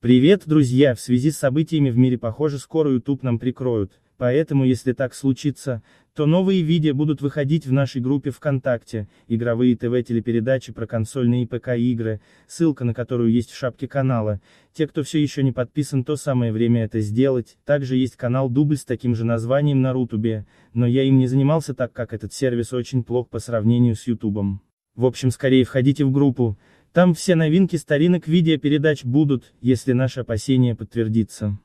Привет, друзья, в связи с событиями в мире похоже скоро YouTube нам прикроют, поэтому если так случится, то новые видео будут выходить в нашей группе ВКонтакте, игровые ТВ-телепередачи про консольные и ПК-игры, ссылка на которую есть в шапке канала, те кто все еще не подписан то самое время это сделать, также есть канал Дубль с таким же названием на Рутубе, но я им не занимался так как этот сервис очень плох по сравнению с Ютубом. В общем скорее входите в группу, там все новинки старинок видеопередач будут, если наше опасение подтвердится.